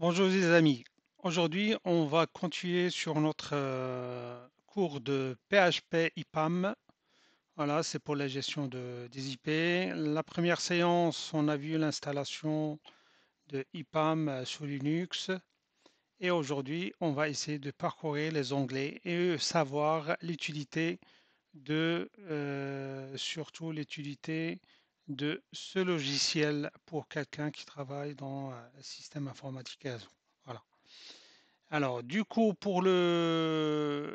Bonjour les amis. Aujourd'hui, on va continuer sur notre euh, cours de PHP IPAM. Voilà, c'est pour la gestion de, des IP. La première séance, on a vu l'installation de IPAM euh, sous Linux. Et aujourd'hui, on va essayer de parcourir les onglets et savoir l'utilité de, euh, surtout l'utilité de ce logiciel pour quelqu'un qui travaille dans un euh, système informatique Voilà. Alors, du coup, pour le euh,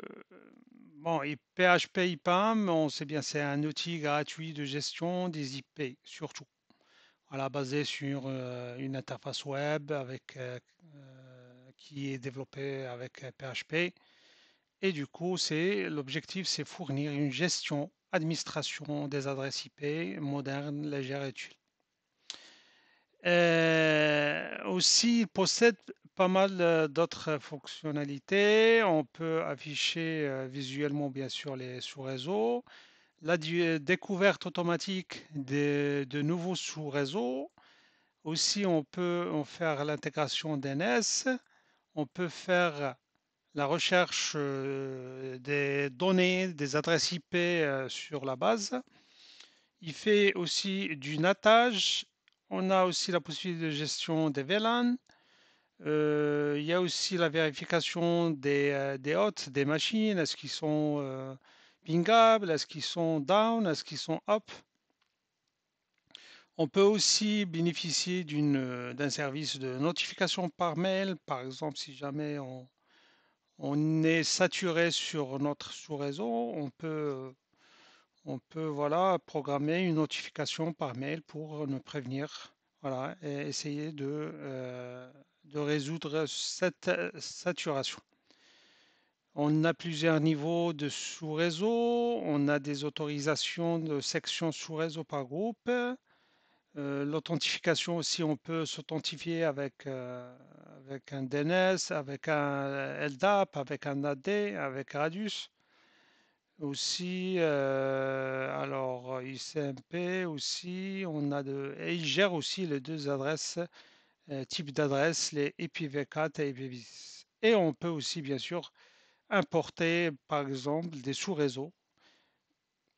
bon, PHP IPAM, on sait bien, c'est un outil gratuit de gestion des IP, surtout. Voilà, basé sur euh, une interface web avec, qui est développée avec PHP. Et du coup, c'est l'objectif, c'est fournir une gestion administration des adresses IP modernes, légères et utiles. Euh, aussi, il possède pas mal euh, d'autres fonctionnalités. On peut afficher euh, visuellement, bien sûr, les sous-réseaux, la découverte automatique de, nouveaux sous-réseaux. Aussi, on peut faire l'intégration DNS. On peut faire la recherche euh, des données, des adresses IP euh, sur la base. Il fait aussi du natage. On a aussi la possibilité de gestion des VLAN. Euh, il y a aussi la vérification des, hôtes, des machines. Est-ce qu'ils sont pingables Est-ce qu'ils sont down Est-ce qu'ils sont up On peut aussi bénéficier d'un service de notification par mail. Par exemple, si jamais on, on est saturé sur notre sous-réseau, on peut, on peut voilà, programmer une notification par mail pour nous prévenir voilà, et essayer de, euh, de résoudre cette euh, saturation. On a plusieurs niveaux de sous-réseau, on a des autorisations de sections sous-réseau par groupe, euh, l'authentification aussi, on peut s'authentifier avec, euh, avec un DNS, avec un euh, LDAP, avec un AD, avec Radius. Aussi, alors ICMP aussi, on a de, et il gère aussi les deux adresses, types d'adresses, les IPv4 et IPv6. Et on peut aussi, bien sûr, importer par exemple des sous-réseaux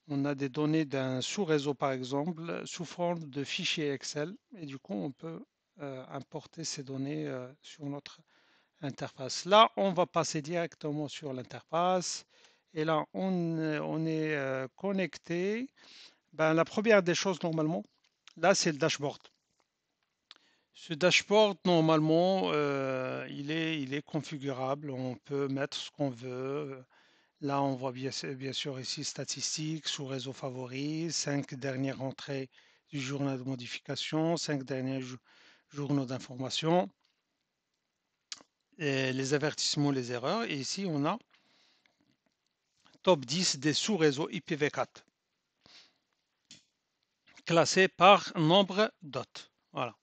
on a des données d'un sous-réseau, par exemple, sous forme de fichiers Excel. Et du coup, on peut euh, importer ces données euh, sur notre interface. Là, on va passer directement sur l'interface. Et là, on, euh, est connecté. Ben, la première des choses, normalement, là, c'est le dashboard. Ce dashboard, normalement, il est configurable. On peut mettre ce qu'on veut. Là, on voit bien, sûr ici statistiques, sous réseau favoris, cinq dernières entrées du journal de modification, cinq derniers journaux d'information, les avertissements, les erreurs. Et ici, on a top 10 des sous-réseaux IPv4 classés par nombre d'hôtes. Voilà.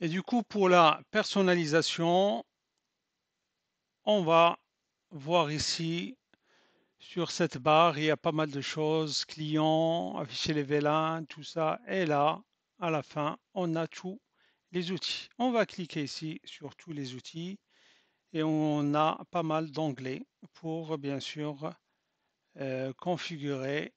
Et du coup, pour la personnalisation, on va voir ici sur cette barre, il y a pas mal de choses, clients, afficher les VLAN, tout ça. Et là, à la fin, on a tous les outils. On va cliquer ici sur tous les outils et on a pas mal d'onglets pour bien sûr euh, configurer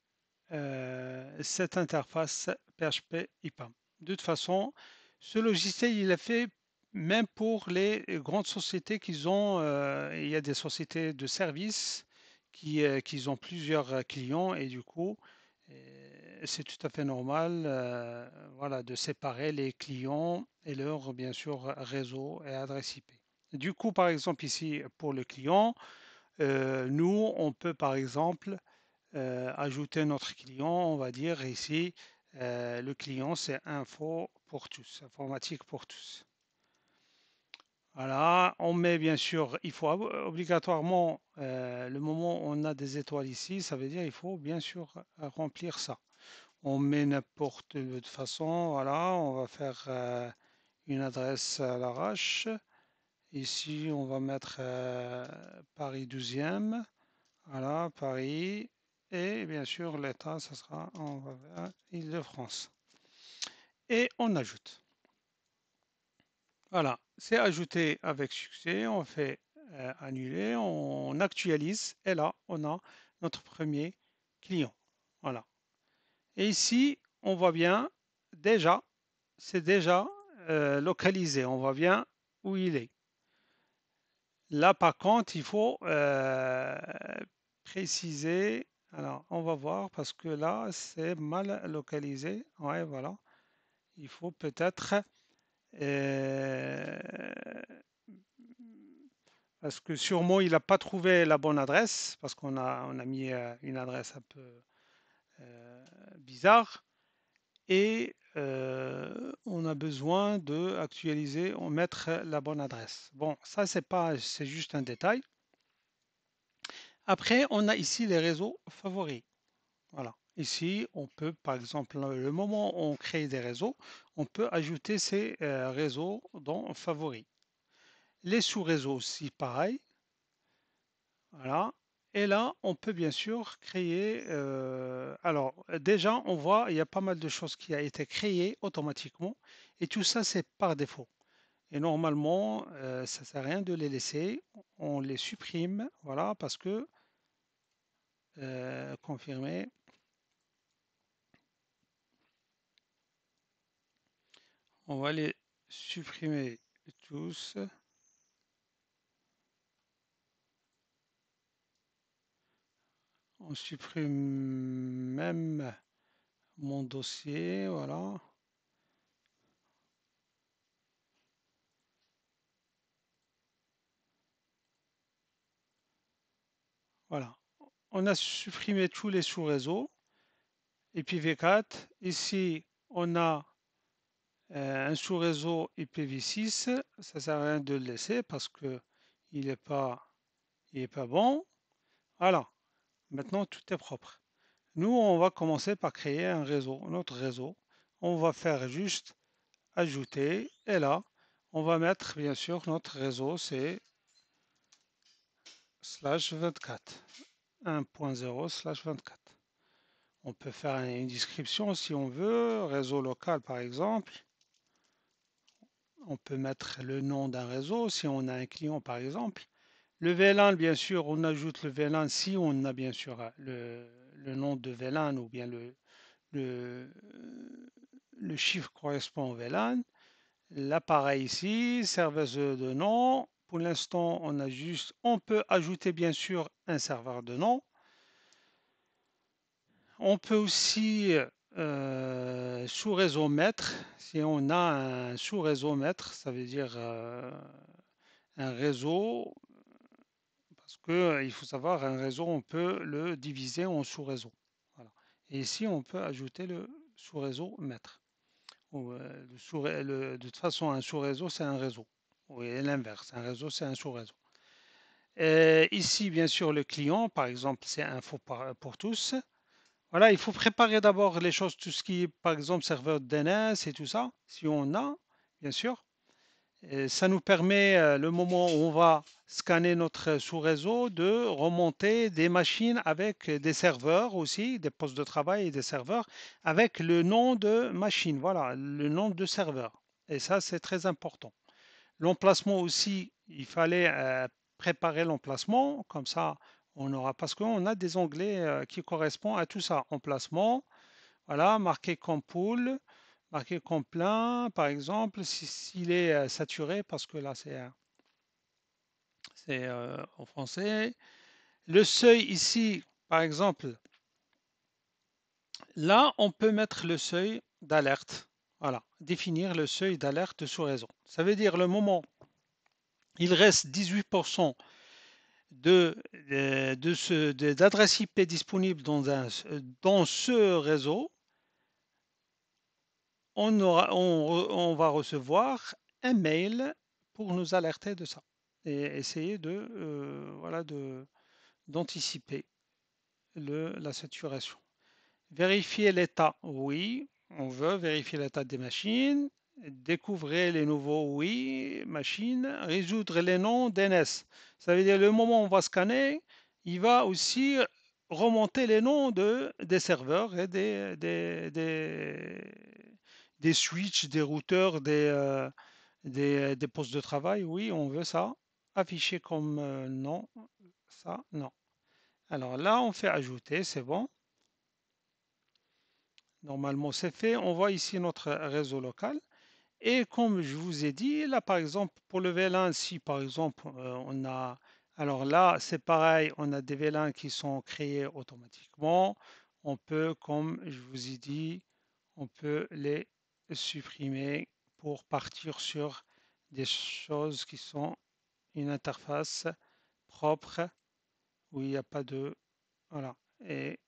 euh, cette interface PHP IPAM. De toute façon, ce logiciel, il est fait même pour les grandes sociétés qu'ils ont. Euh, il y a des sociétés de services qui, euh, ont plusieurs euh, clients et du coup, c'est tout à fait normal voilà, de séparer les clients et leur, bien sûr, réseau et adresse IP. Du coup, par exemple, ici, pour le client, nous, on peut, par exemple, ajouter notre client. On va dire ici, le client, c'est info pour tous, informatique pour tous. Voilà, on met bien sûr, il faut obligatoirement, euh, le moment où on a des étoiles ici, ça veut dire il faut bien sûr euh, remplir ça. On met n'importe de façon, voilà, on va faire euh, une adresse à l'arrache. Ici, on va mettre Paris 12e, voilà, Paris, et bien sûr l'État, ça sera, on de france et on ajoute. Voilà, c'est ajouté avec succès, on fait euh, annuler, on actualise et là on a notre premier client. Voilà. Et ici, on voit bien déjà, c'est déjà euh, localisé, on voit bien où il est. Là par contre, il faut euh, préciser alors, on va voir parce que là, c'est mal localisé. Ouais, voilà il faut peut-être euh, parce que sûrement il n'a pas trouvé la bonne adresse parce qu'on a, on a mis euh, une adresse un peu euh, bizarre et on a besoin de actualiser, on mettre la bonne adresse. Bon, ça c'est pas, c'est juste un détail. Après, on a ici les réseaux favoris. Voilà. Ici, on peut, par exemple, le moment où on crée des réseaux, on peut ajouter ces euh, réseaux dans favoris. Les sous-réseaux aussi, pareil. Voilà. Et là, on peut bien sûr créer... Euh, alors, déjà, on voit, il y a pas mal de choses qui a été créées automatiquement. Et tout ça, c'est par défaut. Et normalement, euh, ça ne sert à rien de les laisser. On les supprime, voilà, parce que... confirmer On va les supprimer tous. On supprime même mon dossier, voilà. Voilà, on a supprimé tous les sous-réseaux. Et puis V4, ici, on a euh, un sous-réseau IPv6, ça ne sert à rien de le laisser parce qu'il n'est pas, il est pas bon. Voilà, maintenant tout est propre. Nous, on va commencer par créer un réseau, notre réseau. On va faire juste ajouter et là, on va mettre bien sûr notre réseau, c'est slash 24, 1.0 slash 24. On peut faire une description si on veut, réseau local par exemple. On peut mettre le nom d'un réseau si on a un client par exemple. Le VLAN, bien sûr, on ajoute le VLAN si on a bien sûr euh, le, nom de VLAN ou bien le, chiffre correspond au VLAN. L'appareil ici, serveur de nom. Pour l'instant, on a juste, on peut ajouter bien sûr un serveur de nom. On peut aussi euh, euh, sous-réseau maître, si on a un sous-réseau maître, ça veut dire euh, un réseau, parce que euh, il faut savoir, un réseau, on peut le diviser en sous réseau Et ici, on peut ajouter le sous-réseau maître. de toute façon, un sous-réseau, c'est un réseau. et l'inverse, un réseau, c'est un sous-réseau. ici, bien sûr, le client, par exemple, c'est info pour tous. Voilà, il faut préparer d'abord les choses, tout ce qui est, par exemple, serveur DNS et tout ça, si on a, bien sûr. ça nous permet, euh, le moment où on va scanner notre sous-réseau, de remonter des machines avec des serveurs aussi, des postes de travail et des serveurs, avec le nom de machine, voilà, le nom de serveur. Et ça, c'est très important. L'emplacement aussi, il fallait euh, préparer l'emplacement, comme ça, on aura parce qu'on a des onglets euh, qui correspondent à tout ça. Emplacement, voilà, marqué comme pool, marqué comme plein, par exemple, s'il est euh, saturé, parce que là c'est euh, c'est en français. Le seuil ici, par exemple, là on peut mettre le seuil d'alerte. Voilà, définir le seuil d'alerte sous raison. Ça veut dire le moment, il reste 18% de, euh, de ce, des IP disponible dans, dans ce réseau, on, aura, on, va recevoir un mail pour nous alerter de ça et essayer de euh, voilà de d'anticiper la saturation. Vérifier l'état, oui, on veut vérifier l'état des machines découvrir les nouveaux oui, machines, résoudre les noms DNS. Ça veut dire le moment où on va scanner, il va aussi remonter les noms de, des serveurs et des, des, des, switches, des routeurs, euh, des, des, postes de travail. Oui, on veut ça. Afficher comme euh, nom. Ça, non. Alors là, on fait ajouter, c'est bon. Normalement, c'est fait. On voit ici notre réseau local. Et comme je vous ai dit, là par exemple, pour le VLAN, si par exemple euh, on a, alors là c'est pareil, on a des VL1 qui sont créés automatiquement. On peut, comme je vous ai dit, on peut les supprimer pour partir sur des choses qui sont une interface propre où il n'y a pas de, voilà. Et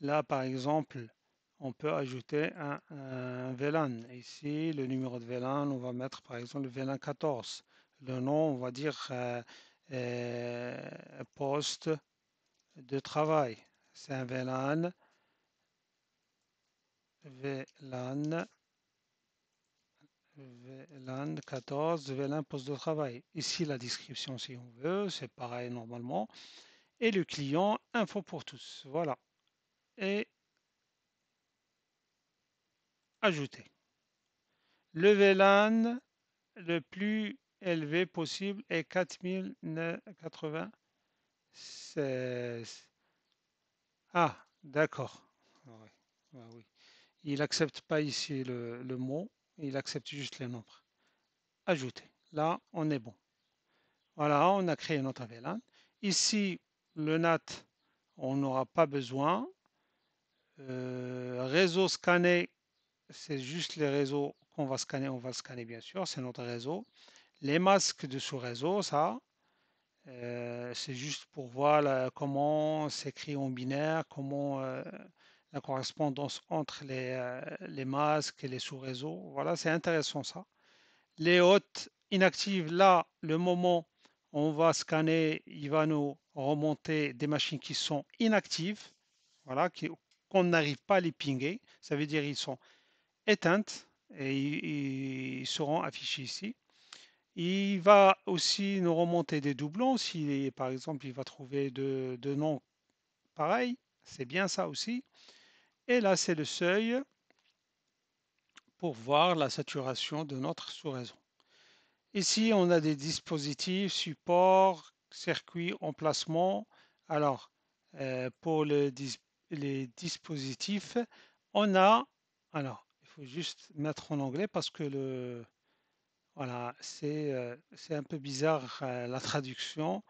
là par exemple, on peut ajouter un, VLAN. Ici, le numéro de VLAN, on va mettre par exemple le VLAN 14. Le nom, on va dire euh, euh, poste de travail. C'est un VLAN. VLAN. VLAN 14, VLAN poste de travail. Ici, la description, si on veut, c'est pareil normalement. Et le client, info pour tous. Voilà. Et ajouter. Le VLAN le plus élevé possible est 4096. Ah, d'accord. Il n'accepte pas ici le, mot, il accepte juste les nombres. Ajouter. Là, on est bon. Voilà, on a créé notre VLAN. Ici, le NAT, on n'aura pas besoin. Euh, réseau scanné c'est juste les réseaux qu'on va scanner, on va scanner bien sûr, c'est notre réseau. Les masques de sous réseau, ça, euh, c'est juste pour voir comment s'écrit en binaire, comment euh, la correspondance entre les, euh, les masques et les sous-réseaux. Voilà, c'est intéressant ça. Les hôtes inactives, là, le moment où on va scanner, il va nous remonter des machines qui sont inactives, voilà, qu'on n'arrive pas à les pinguer. Ça veut dire qu'ils sont éteinte et ils seront affichés ici. Il va aussi nous remonter des doublons. Si par exemple il va trouver deux, noms pareils, c'est bien ça aussi. Et là, c'est le seuil pour voir la saturation de notre sous-raison. Ici, on a des dispositifs, supports, circuits, emplacement. Alors, euh, pour les dispositifs, on a alors, juste mettre en anglais parce que le voilà, c'est euh, un peu bizarre euh, la traduction.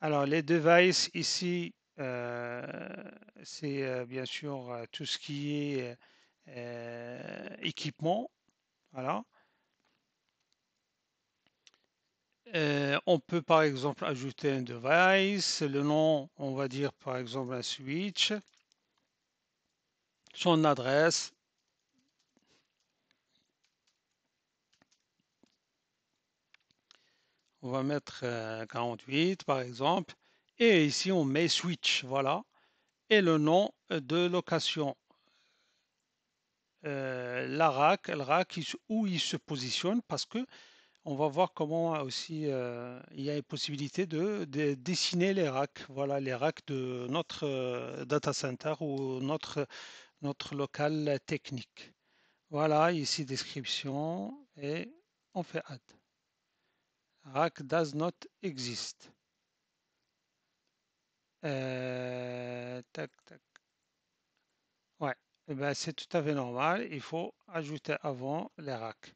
Alors les devices ici, euh, c'est bien sûr tout ce qui est équipement. Voilà. on peut par exemple ajouter un device, le nom, on va dire par exemple un switch, son adresse, On va mettre 48 euh, par exemple. Et ici, on met switch, voilà. Et le nom de location. Euh, la rack, le rack, où il se positionne parce que on va voir comment euh, aussi il y a une possibilité de, dessiner les racks. Voilà les racks de notre data center ou notre, notre local technique. Voilà, ici description et on fait add rack does not exist. Euh, tac, tac. Ouais, eh ben c'est tout à fait normal. Il faut ajouter avant les racks.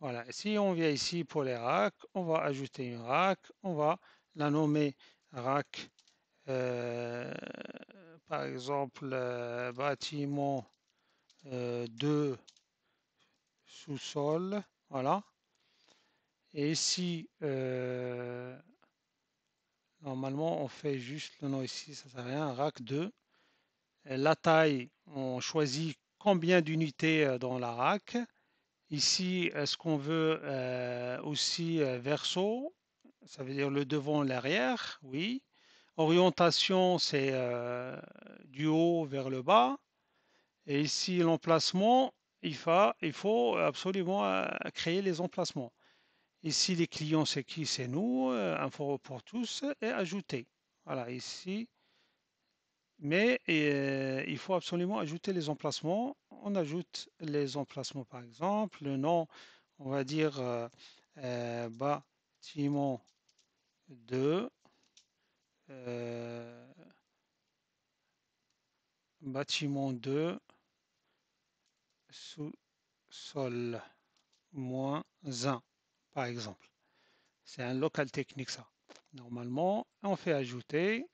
Voilà, si on vient ici pour les racks, on va ajouter une rack. On va la nommer rack, euh, par exemple, euh, bâtiment 2 sous-sol. Voilà. Et ici, euh, normalement, on fait juste le nom ici, ça sert à rien, rack 2. la taille, on choisit combien d'unités euh, dans la rack. Ici, est-ce qu'on veut euh, aussi verso Ça veut dire le devant, l'arrière, oui. Orientation, c'est du haut vers le bas. Et ici, l'emplacement, il, il faut absolument créer les emplacements. Ici, les clients, c'est qui C'est nous, euh, Info pour tous, et ajouter. Voilà, ici. Mais euh, il faut absolument ajouter les emplacements. On ajoute les emplacements, par exemple, le nom, on va dire euh, bâtiment 2. bâtiment 2 sous-sol moins 1 par exemple. C'est un local technique, ça. Normalement, on fait ajouter.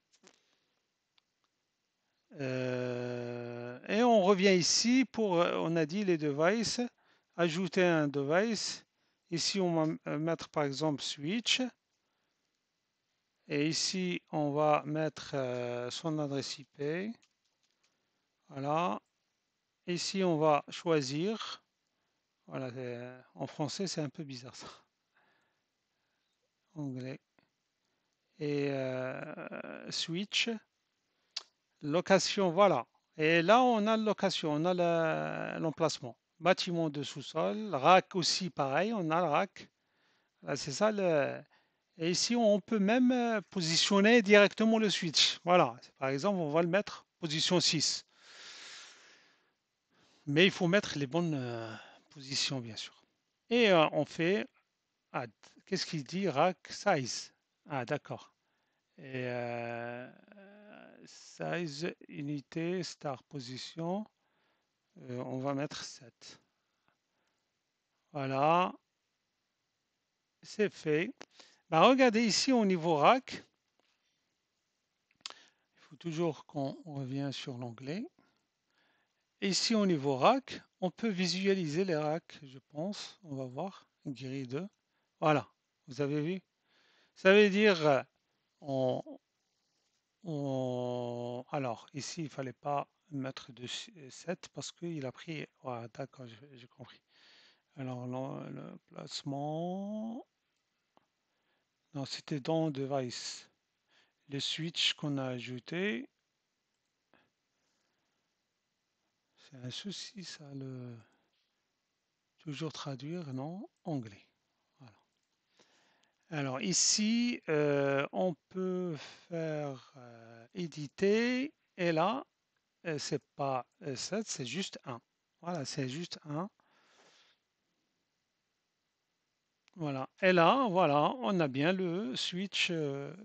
Euh, et on revient ici pour, euh, on a dit les devices, ajouter un device. Ici, on va euh, mettre par exemple switch. Et ici, on va mettre son adresse IP. Voilà. Ici, on va choisir. Voilà, en français, c'est un peu bizarre ça. Et euh, Switch, location, voilà. Et là, on a location, on a l'emplacement. Bâtiment de sous-sol, rack aussi, pareil, on a le rack. C'est ça. Et ici, on peut même euh, positionner directement le switch. Voilà. Par exemple, on va le mettre position 6. Mais il faut mettre les bonnes euh, positions, bien sûr. Et on fait ah, qu'est-ce qu'il dit Rack size. Ah, d'accord. Euh, size, unité, star position. Euh, on va mettre 7. Voilà. C'est fait. Bah, regardez ici au niveau rack. Il faut toujours qu'on revient sur l'onglet. Ici au niveau rack, on peut visualiser les racks, je pense. On va voir. Grille 2. Voilà, vous avez vu Ça veut dire, euh, on, on, alors ici, il fallait pas mettre de 7 parce qu'il a pris... D'accord, j'ai compris. Alors, le, placement... Non, c'était dans device. Le switch qu'on a ajouté. C'est un souci, ça, le... Toujours traduire, non Anglais. Alors ici, euh, on peut faire euh, éditer et là, euh, c'est pas 7, c'est juste 1. Voilà, c'est juste 1. Voilà, et là, voilà, on a bien le switch,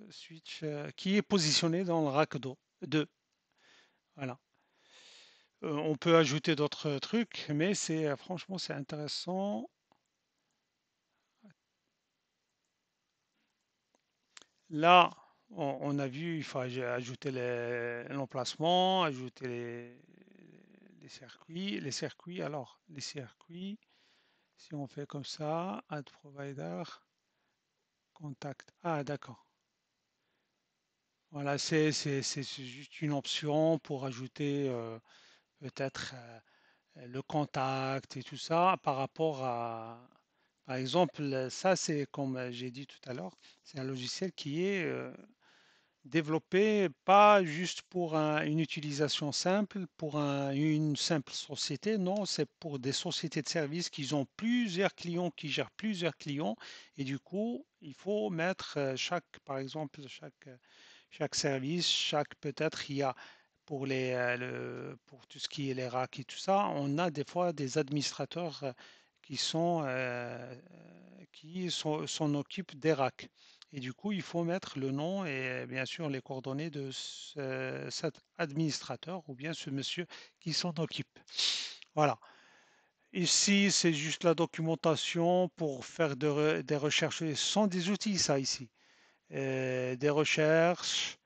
switch qui est positionné dans le rack 2. Voilà. on peut ajouter d'autres trucs, mais c'est franchement, c'est intéressant. Là, on, a vu, il faut ajouter l'emplacement, ajouter les, circuits. Les circuits, alors, les circuits, si on fait comme ça, add provider, contact. Ah, d'accord. Voilà, c'est juste une option pour ajouter euh, peut-être euh, le contact et tout ça par rapport à, par exemple, euh, ça, c'est comme euh, j'ai dit tout à l'heure, c'est un logiciel qui est euh, développé pas juste pour une utilisation simple, pour une simple société, non, c'est pour des sociétés de services qui ont plusieurs clients, qui gèrent plusieurs clients, et du coup, il faut mettre chaque, par exemple, chaque, chaque service, chaque peut-être, il y a pour, les, pour tout ce qui est les racks et tout ça, on a des fois des administrateurs qui euh, s'en euh, sont, occupent d'Erac. Et du coup, il faut mettre le nom et euh, bien sûr les coordonnées de cet administrateur ou bien ce monsieur qui s'en occupe. Voilà. Ici, c'est juste la documentation pour faire des recherches. Ce sont des outils, ça, ici. Euh, des recherches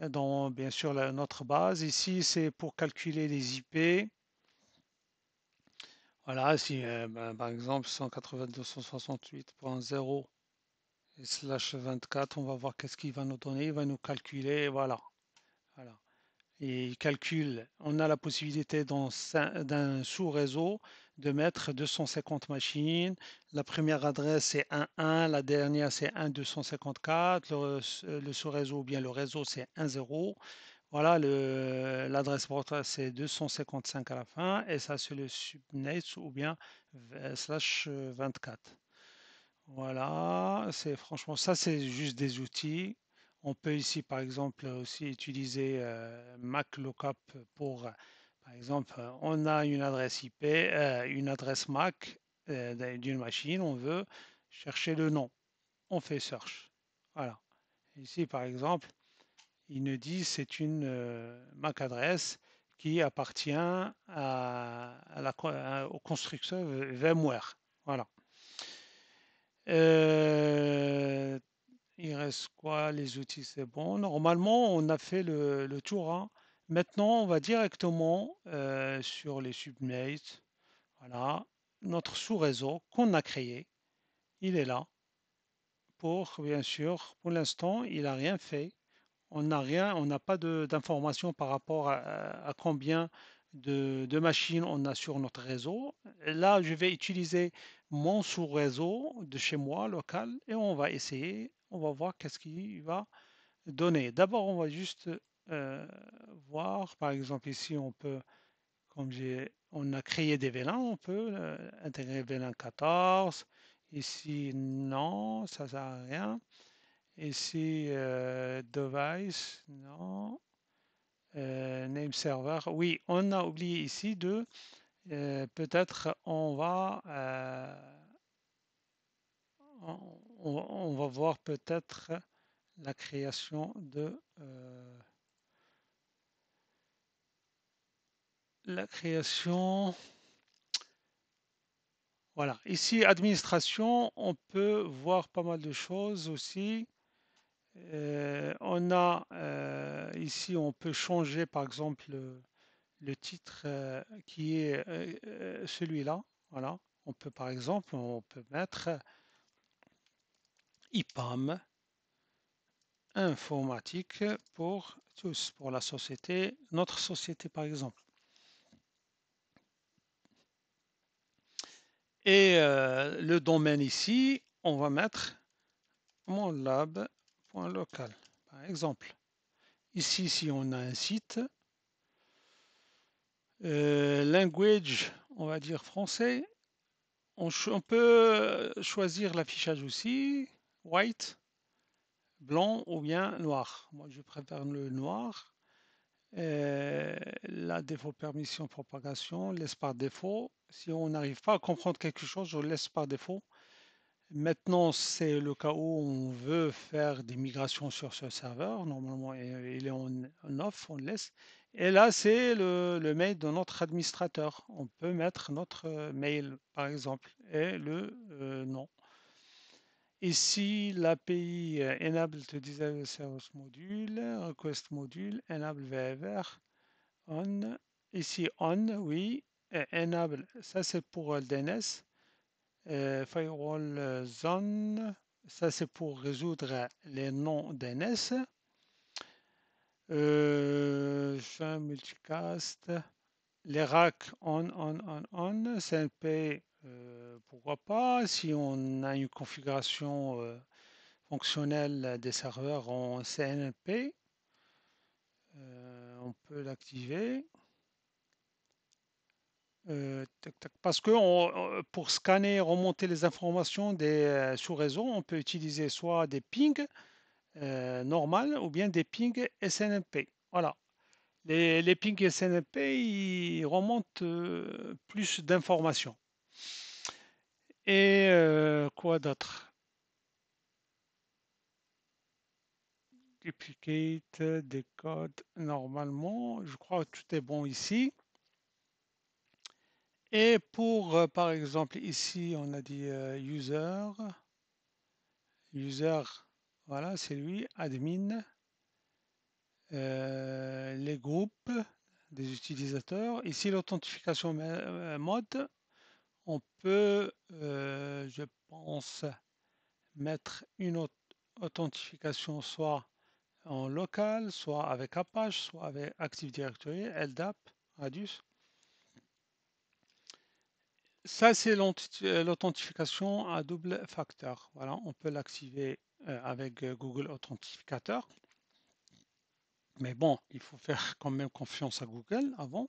dans, bien sûr, notre base. Ici, c'est pour calculer les IP. Voilà, si euh, ben, par exemple 182.168.0 slash 24, on va voir qu'est-ce qu'il va nous donner. Il va nous calculer, voilà. voilà. il calcule, on a la possibilité d'un sous-réseau de mettre 250 machines. La première adresse c'est 1.1, la dernière c'est 1.254, le sous-réseau ou bien le réseau c'est 1.0. Voilà, l'adresse portée c'est 255 à la fin, et ça, c'est le subnet ou bien euh, slash 24. Euh, voilà, c'est franchement, ça, c'est juste des outils. On peut ici, par exemple, aussi utiliser euh, Mac Lookup pour, par exemple, on a une adresse IP, une adresse Mac d'une machine, on veut chercher le nom. On fait search. Voilà. Ici, par exemple, il nous dit c'est une euh, MAC adresse qui appartient à, au constructeur VMware. Voilà. Euh, il reste quoi Les outils, c'est bon. Normalement, on a fait le, tour. Hein. Maintenant, on va directement euh, sur les subnets. Voilà. Notre sous-réseau qu'on a créé, il est là. Pour, bien sûr, pour l'instant, il n'a rien fait on n'a rien, on n'a pas d'informations par rapport à, combien de, machines on a sur notre réseau. Là, je vais utiliser mon sous-réseau de chez moi local et on va essayer, on va voir qu'est-ce qu'il va donner. D'abord, on va juste euh, voir, par exemple, ici, on peut, comme j'ai, on a créé des VLAN, on peut euh, intégrer VLAN 14. Ici, non, ça sert à rien. Ici, euh, device, non. Euh, name server. Oui, on a oublié ici de. Euh, peut-être on va. On, va voir peut-être la création de la création voilà ici administration on peut voir pas mal de choses aussi euh, on a euh, ici, on peut changer par exemple le, titre euh, qui est celui-là. Voilà, on peut par exemple, on peut mettre IPAM informatique pour tous, pour la société, notre société par exemple. Et le domaine ici, on va mettre mon lab local. Par exemple, ici, si on a un site, euh, language, on va dire français, on, peut choisir l'affichage aussi, white, blanc ou bien noir. Moi, je préfère le noir. Euh, la défaut permission propagation, laisse par défaut. Si on n'arrive pas à comprendre quelque chose, je laisse par défaut. Maintenant, c'est le cas où on veut faire des migrations sur ce serveur. Normalement, il est en off, on le laisse. Et là, c'est le, mail de notre administrateur. On peut mettre notre euh, mail, par exemple, et le euh, nom. Ici, l'API euh, Enable to Disable Service Module, Request Module, Enable VFR, On. Ici, On, oui. enable, ça c'est pour le DNS. Euh, firewall euh, Zone, ça c'est pour résoudre les noms DNS. E euh, multicast, les racks on, on, on, on, CNP, euh, pourquoi pas. Si on a une configuration fonctionnelle des serveurs en CNP, on peut l'activer. Euh, Parce que pour scanner et remonter les informations des euh, sous-réseaux, on peut utiliser soit des pings euh, normales ou bien des pings SNMP. Voilà. Les, pings SNMP, ils remontent euh, plus d'informations. Et quoi d'autre? Duplicate des normalement. Je crois que tout est bon ici. Et pour, euh, par exemple, ici, on a dit euh, user. User, voilà, c'est lui, admin. Euh, les groupes des utilisateurs. Ici, l'authentification mode, on peut, je pense, mettre une autre authentification soit en local, soit avec Apache, soit avec Active Directory, LDAP, Radius. Ça, c'est euh, l'authentification à double facteur. Voilà, on peut l'activer euh, avec euh, Google Authentificateur. Mais bon, il faut faire quand même confiance à Google avant.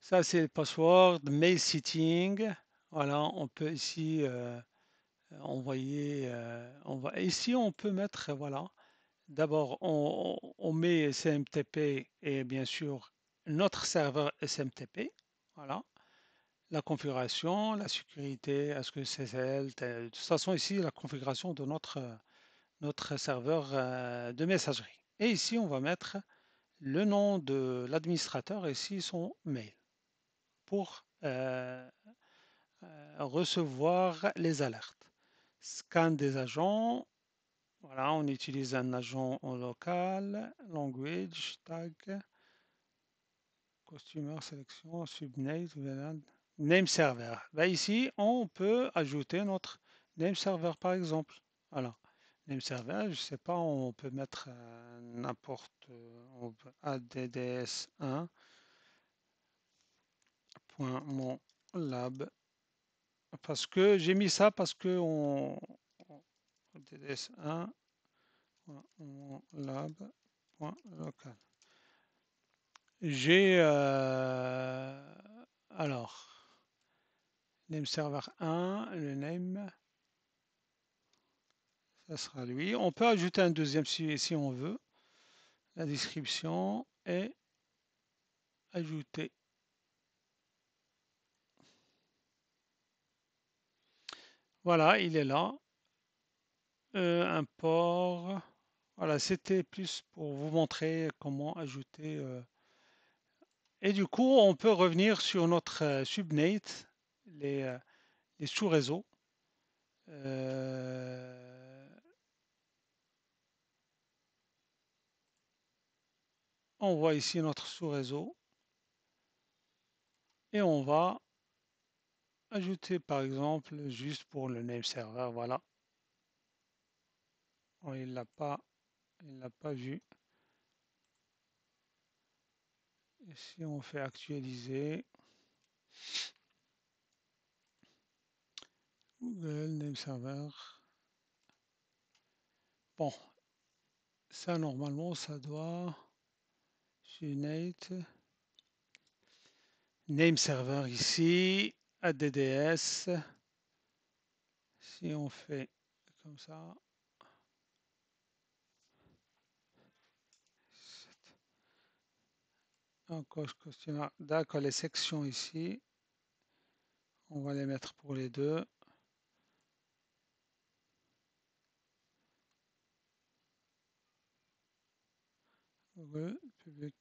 Ça, c'est le password, mail sitting Voilà, on peut ici envoyer. on va, ici, on peut mettre, voilà, d'abord, on, on, met SMTP et bien sûr notre serveur SMTP. Voilà la configuration, la sécurité, est-ce que c'est elle De toute façon, ici, la configuration de notre, notre serveur euh, de messagerie. Et ici, on va mettre le nom de l'administrateur, et ici son mail, pour euh, euh, recevoir les alertes. Scan des agents. Voilà, on utilise un agent local, language, tag, customer, sélection, subnet, name server. ici, on peut ajouter notre name server par exemple. Alors Name server, je ne sais pas, on peut mettre euh, n'importe euh, adds1 parce que j'ai mis ça parce que on dds1 j'ai euh, alors name server 1, le name, ça sera lui. On peut ajouter un deuxième si, si on veut. La description est ajoutée Voilà, il est là. un euh, port Voilà, c'était plus pour vous montrer comment ajouter. Euh. Et du coup, on peut revenir sur notre euh, subnate. subnet euh, les, sous-réseaux. Euh, on voit ici notre sous-réseau et on va ajouter par exemple juste pour le name server voilà oh, il l'a pas il l'a pas vu et si on fait actualiser Google Name Server. Bon, ça normalement, ça doit. Unite. Name Server ici. ADDS. Si on fait comme ça. Encore m'as D'accord, les sections ici. On va les mettre pour les deux. public.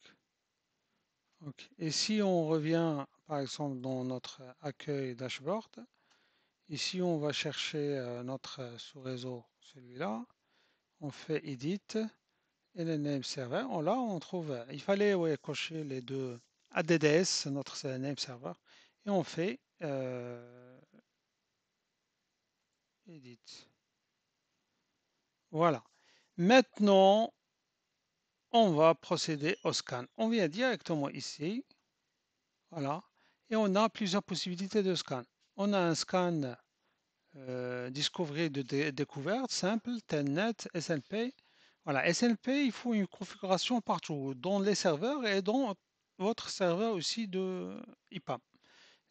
Et si on revient par exemple dans notre accueil dashboard, ici on va chercher euh, notre euh, sous-réseau, celui-là, on fait edit et le name server. On, là on trouve, euh, il fallait cocher les deux ADDS, notre name server, et on fait edit. Voilà. Maintenant, on va procéder au scan. On vient directement ici. Voilà. Et on a plusieurs possibilités de scan. On a un scan euh, Discovery de découverte, simple, Telnet, SNP. Voilà, SNP, il faut une configuration partout, dans les serveurs et dans votre serveur aussi de IPAM.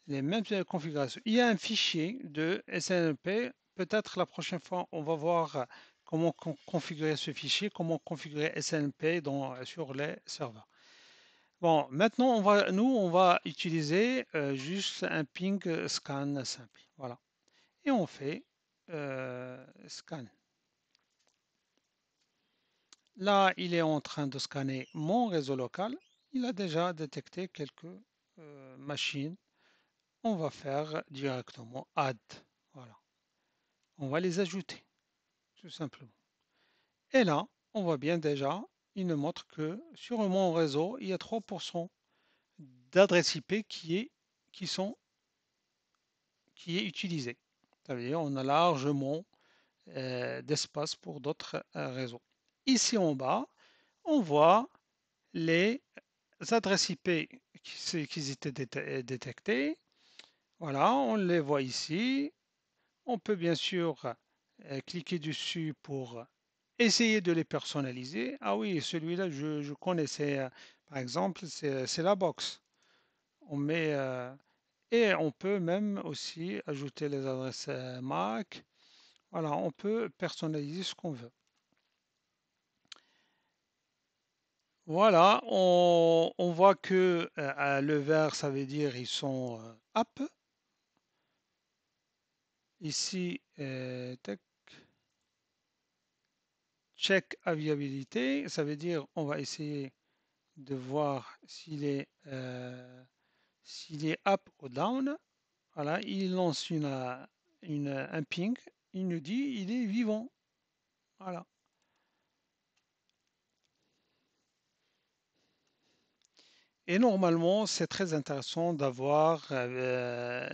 Les mêmes configurations. Il y a un fichier de SNP. Peut-être la prochaine fois, on va voir comment configurer ce fichier, comment configurer SNP sur les serveurs. Bon, maintenant, on va, nous, on va utiliser euh, juste un ping scan simple. Voilà. Et on fait euh, scan. Là, il est en train de scanner mon réseau local. Il a déjà détecté quelques euh, machines. On va faire directement add. Voilà. On va les ajouter tout simplement. Et là, on voit bien déjà, il nous montre que sur mon réseau, il y a 3% d'adresses IP qui, est, qui sont qui est utilisée. Ça veut dire on a largement euh, d'espace pour d'autres euh, réseaux. Ici en bas, on voit les adresses IP qui, étaient détectées. Voilà, on les voit ici. On peut bien sûr euh, cliquez dessus pour essayer de les personnaliser. Ah oui, celui-là, je, connaissais, euh, par exemple, euh, c'est la box. On met, et on peut même aussi ajouter les adresses MAC. Voilà, on peut personnaliser ce qu'on veut. Voilà, on, voit que le vert, ça veut dire ils sont up. Ici, tac, check à viabilité, ça veut dire on va essayer de voir s'il est, euh, s'il est up ou down. Voilà, il lance une, euh, une, un ping, il nous dit il est vivant. Voilà. Et normalement, c'est très intéressant d'avoir euh,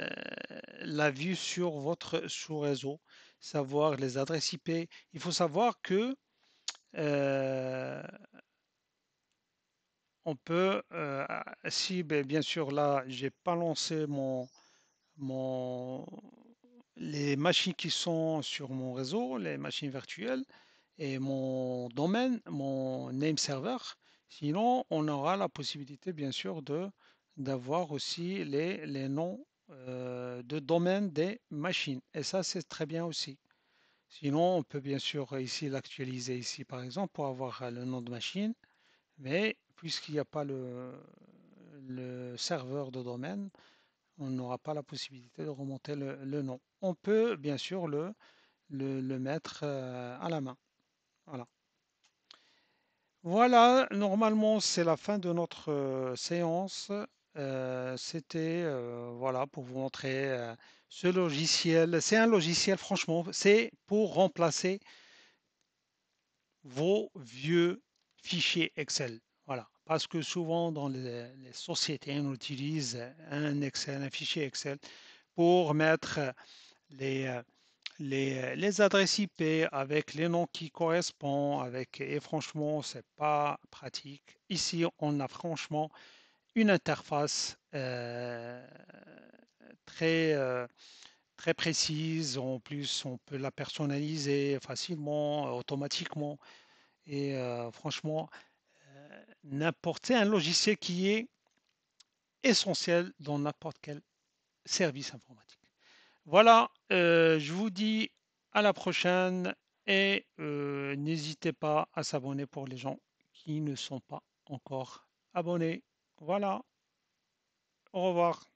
la vue sur votre sous-réseau, savoir les adresses IP. Il faut savoir que euh, on peut, euh, si ben, bien sûr là, j'ai pas lancé mon, mon, les machines qui sont sur mon réseau, les machines virtuelles et mon domaine, mon name server. Sinon, on aura la possibilité, bien sûr, de d'avoir aussi les, les noms euh, de domaine des machines. Et ça, c'est très bien aussi. Sinon, on peut bien sûr ici l'actualiser ici par exemple pour avoir euh, le nom de machine, mais puisqu'il n'y a pas le, serveur de domaine, on n'aura pas la possibilité de remonter le, nom. On peut bien sûr le, le mettre euh, à la main. Voilà. Voilà, normalement c'est la fin de notre euh, séance. Euh, c'était euh, voilà pour vous montrer euh, ce logiciel. C'est un logiciel, franchement, c'est pour remplacer vos vieux fichiers Excel. Voilà, parce que souvent dans les, sociétés, on utilise un Excel, un fichier Excel pour mettre les, les, adresses IP avec les noms qui correspondent avec et franchement c'est pas pratique ici on a franchement une interface euh, très, euh, très précise. En plus, on peut la personnaliser facilement, automatiquement. Et euh, franchement, n'importe un logiciel qui est essentiel dans n'importe quel service informatique. Voilà, je vous dis à la prochaine et n'hésitez pas à s'abonner pour les gens qui ne sont pas encore abonnés. Voilà. Au revoir.